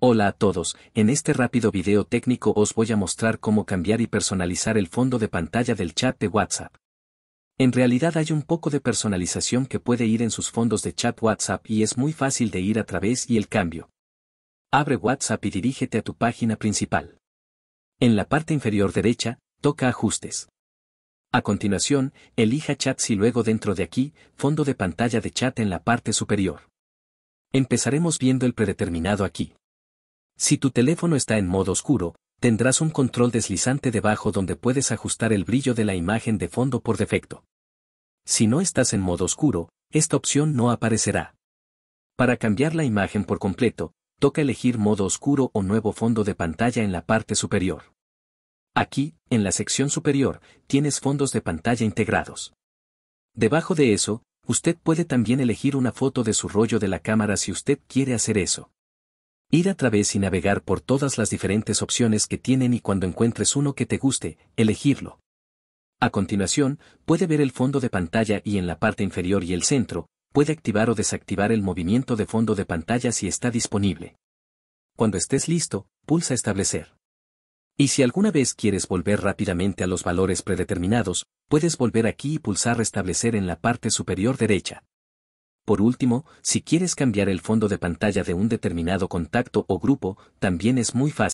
Hola a todos, en este rápido video técnico os voy a mostrar cómo cambiar y personalizar el fondo de pantalla del chat de WhatsApp. En realidad hay un poco de personalización que puede ir en sus fondos de chat WhatsApp y es muy fácil de ir a través y el cambio. Abre WhatsApp y dirígete a tu página principal. En la parte inferior derecha, toca Ajustes. A continuación, elija Chats y luego dentro de aquí, Fondo de pantalla de chat en la parte superior. Empezaremos viendo el predeterminado aquí. Si tu teléfono está en modo oscuro, tendrás un control deslizante debajo donde puedes ajustar el brillo de la imagen de fondo por defecto. Si no estás en modo oscuro, esta opción no aparecerá. Para cambiar la imagen por completo, toca elegir modo oscuro o nuevo fondo de pantalla en la parte superior. Aquí, en la sección superior, tienes fondos de pantalla integrados. Debajo de eso, usted puede también elegir una foto de su rollo de la cámara si usted quiere hacer eso. Ir a través y navegar por todas las diferentes opciones que tienen y cuando encuentres uno que te guste, elegirlo. A continuación, puede ver el fondo de pantalla y en la parte inferior y el centro, puede activar o desactivar el movimiento de fondo de pantalla si está disponible. Cuando estés listo, pulsa establecer. Y si alguna vez quieres volver rápidamente a los valores predeterminados, puedes volver aquí y pulsar restablecer en la parte superior derecha. Por último, si quieres cambiar el fondo de pantalla de un determinado contacto o grupo, también es muy fácil.